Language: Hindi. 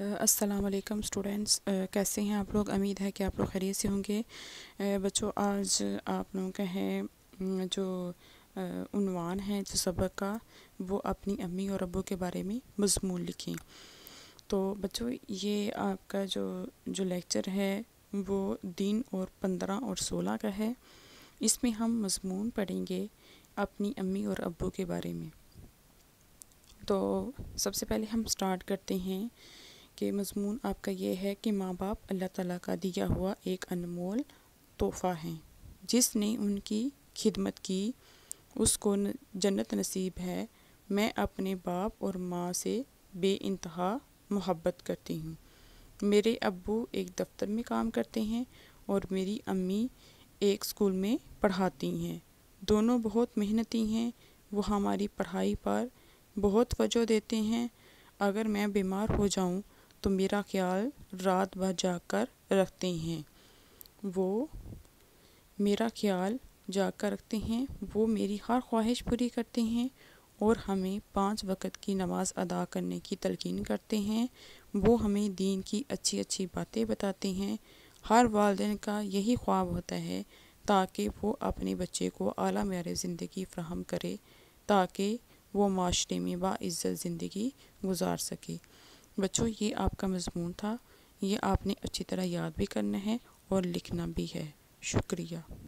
असलकम स्टूडेंट्स कैसे हैं आप लोग उम्मीद है कि आप लोग खरीद से होंगे uh, बच्चों आज आप लोगों का है जो उनवान है जो सबक का वो अपनी अम्मी और अबू के बारे में मजमून लिखें तो बच्चों ये आपका जो जो लेक्चर है वो दिन और पंद्रह और सोलह का है इसमें हम मजमून पढ़ेंगे अपनी अम्मी और अबू के बारे में तो सबसे पहले हम स्टार्ट करते हैं के मज़मून आपका ये है कि माँ बाप अल्लाह ताला का दिया हुआ एक अनमोल तोहफ़ा हैं जिसने उनकी खिदमत की उसको जन्नत नसीब है मैं अपने बाप और माँ से बे इंतहा मोहब्बत करती हूँ मेरे अबू एक दफ्तर में काम करते हैं और मेरी अम्मी एक स्कूल में पढ़ाती हैं दोनों बहुत मेहनती हैं वो हमारी पढ़ाई पर बहुत वजह देते हैं अगर मैं बीमार हो जाऊँ तो मेरा ख्याल रात भर जाकर रखते हैं वो मेरा ख्याल जाकर रखते हैं वो मेरी हर ख्वाहिश पूरी करते हैं और हमें पांच वक्त की नमाज अदा करने की तलकिन करते हैं वो हमें दीन की अच्छी अच्छी बातें बताते हैं हर वालदेन का यही ख्वाब होता है ताकि वो अपने बच्चे को आला मैार ज़िंदगी फ्राहम करे ताकि वो माशरे में बाज़्ज़त ज़िंदगी गुजार सके बच्चों ये आपका मजमून था ये आपने अच्छी तरह याद भी करना है और लिखना भी है शुक्रिया